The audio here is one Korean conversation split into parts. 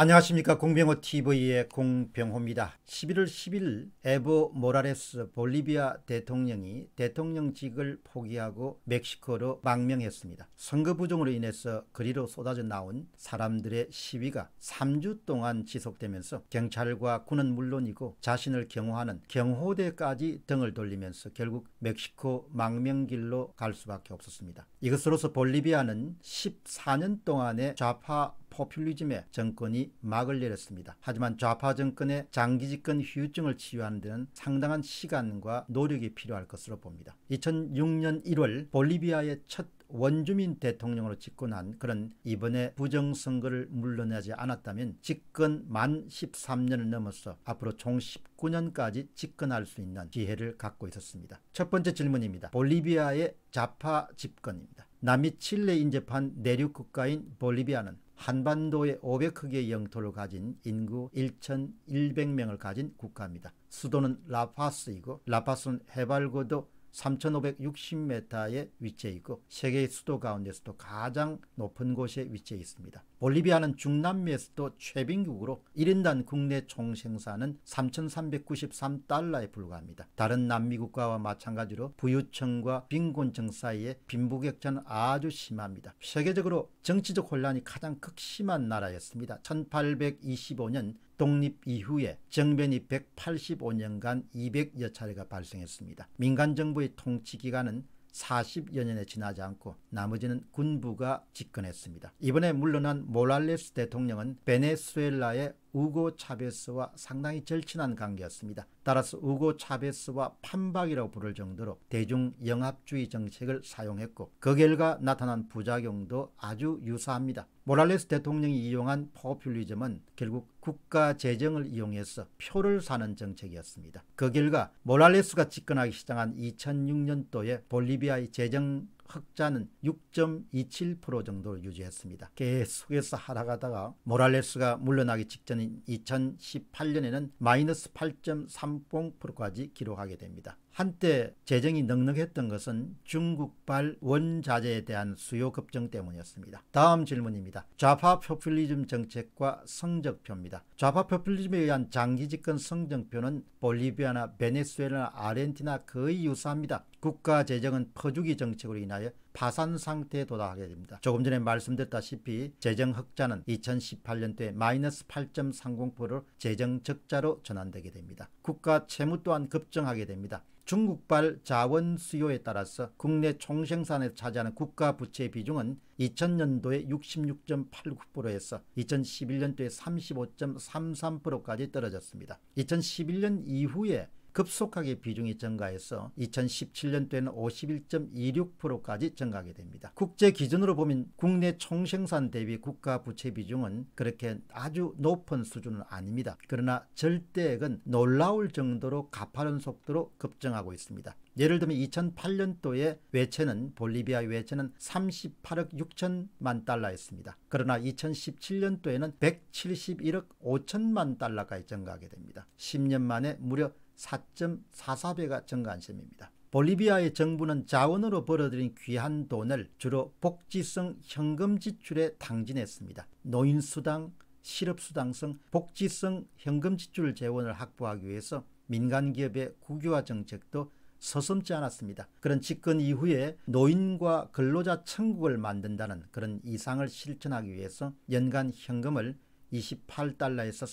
안녕하십니까 공병호TV의 공병호입니다. 11월 10일 에보 모라레스 볼리비아 대통령이 대통령직을 포기하고 멕시코로 망명했습니다. 선거 부정으로 인해서 거리로 쏟아져 나온 사람들의 시위가 3주 동안 지속되면서 경찰과 군은 물론이고 자신을 경호하는 경호대까지 등을 돌리면서 결국 멕시코 망명길로 갈 수밖에 없었습니다. 이것으로서 볼리비아는 14년 동안의 좌파 포퓰리즘의 정권이 막을 내렸습니다. 하지만 좌파 정권의 장기 집권 휴유증을 치유하는 데는 상당한 시간과 노력이 필요할 것으로 봅니다. 2006년 1월 볼리비아의 첫 원주민 대통령으로 집권한 그런 이번에 부정선거를 물러나지 않았다면 집권 만 13년을 넘어서 앞으로 총 19년까지 집권할 수 있는 기회를 갖고 있었습니다. 첫 번째 질문입니다. 볼리비아의 좌파 집권입니다. 남미 칠레 인접한 내륙 국가인 볼리비아는 한반도의 5 0 0억의 영토를 가진 인구 1,100명을 가진 국가입니다. 수도는 라파스이고 라파스는 해발고도 3,560m에 위치해 있고 세계의 수도 가운데서도 가장 높은 곳에 위치해 있습니다. 볼리비아는 중남미에서도 최빈국으로 1인당 국내 총생산은 3,393달러에 불과합니다. 다른 남미국가와 마찬가지로 부유층과 빈곤층 사이의 빈부격차는 아주 심합니다. 세계적으로 정치적 혼란이 가장 극심한 나라였습니다. 1825년 독립 이후에 정변이 185년간 200여 차례가 발생했습니다. 민간정부의 통치기간은 40여 년에 지나지 않고 나머지는 군부가 집권했습니다. 이번에 물러난 모랄레스 대통령은 베네수엘라의 우고 차베스와 상당히 절친한 관계였습니다. 따라서 우고 차베스와 판박이라고 부를 정도로 대중 영합주의 정책을 사용했고 그 결과 나타난 부작용도 아주 유사합니다. 모랄레스 대통령이 이용한 포퓰리즘은 결국 국가 재정을 이용해서 표를 사는 정책이었습니다. 그 결과 모랄레스가 집권하기 시작한 2006년도에 볼리비아의 재정 흑자는6.27% 정도를 유지했습니다. 계속해서 하락하다가 모랄레스가 물러나기 직전인 2018년에는 마이너스 8 3까지 기록하게 됩니다. 한때 재정이 넉넉했던 것은 중국발 원자재에 대한 수요 급증 때문이었습니다. 다음 질문입니다. 좌파 포퓰리즘 정책과 성적표입니다. 좌파 포퓰리즘에 의한 장기 집권 성적표는 볼리비아나 베네수엘라 아르헨티나 거의 유사합니다. 국가 재정은 퍼주기 정책으로 인하여 파산 상태에 도달하게 됩니다. 조금 전에 말씀드렸다시피 재정 흑자는 2018년도에 마이너스 8.30%를 재정 적자로 전환되게 됩니다. 국가 채무 또한 급증하게 됩니다. 중국발 자원 수요에 따라서 국내 총생산에 차지하는 국가 부채 비중은 2000년도에 66.89%에서 2011년도에 35.33%까지 떨어졌습니다. 2011년 이후에 급속하게 비중이 증가해서 2017년도에는 51.26%까지 증가하게 됩니다. 국제 기준으로 보면 국내 총생산 대비 국가 부채 비중은 그렇게 아주 높은 수준은 아닙니다. 그러나 절대액은 놀라울 정도로 가파른 속도로 급증하고 있습니다. 예를 들면 2008년도에 외채는 볼리비아 외채는 38억 6천만 달러였습니다. 그러나 2017년도에는 171억 5천만 달러까지 증가하게 됩니다. 10년 만에 무려 4.44배가 증가한 셈입니다. 볼리비아의 정부는 자원으로 벌어들인 귀한 돈을 주로 복지성 현금 지출에 당진했습니다. 노인수당, 실업수당성, 복지성 현금 지출 재원을 확보하기 위해서 민간기업의 국유화 정책도 서슴지 않았습니다. 그런 집권 이후에 노인과 근로자 천국을 만든다는 그런 이상을 실천하기 위해서 연간 현금을 28달러에서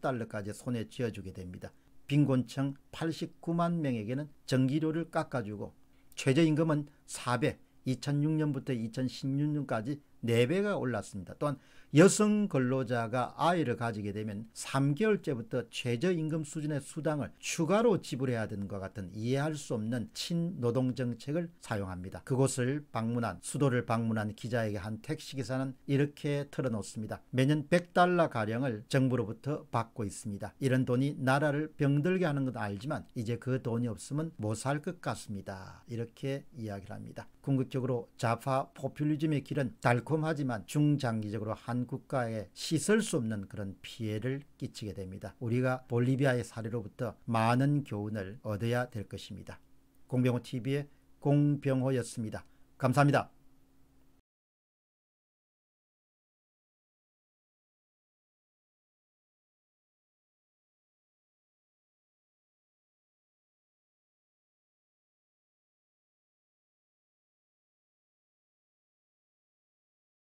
340달러까지 손에 쥐어주게 됩니다. 빈곤층 89만 명에게는 전기료를 깎아주고 최저임금은 4배 2006년부터 2016년까지 4배가 올랐습니다. 또한 여성 근로자가 아이를 가지게 되면 3개월째부터 최저임금 수준의 수당을 추가로 지불해야 되는 것 같은 이해할 수 없는 친노동 정책을 사용합니다. 그곳을 방문한 수도를 방문한 기자에게 한 택시기사는 이렇게 털어놓습니다. 매년 100달러 가량을 정부로부터 받고 있습니다. 이런 돈이 나라를 병들게 하는 건 알지만 이제 그 돈이 없으면 못 살 것 같습니다. 이렇게 이야기를 합니다. 궁극적으로 자파 포퓰리즘의 길은 달콤 달콤하지만 중장기적으로 한 국가에 씻을 수 없는 그런 피해를 끼치게 됩니다. 우리가 볼리비아의 사례로부터 많은 교훈을 얻어야 될 것입니다. 공병호 TV의 공병호였습니다. 감사합니다.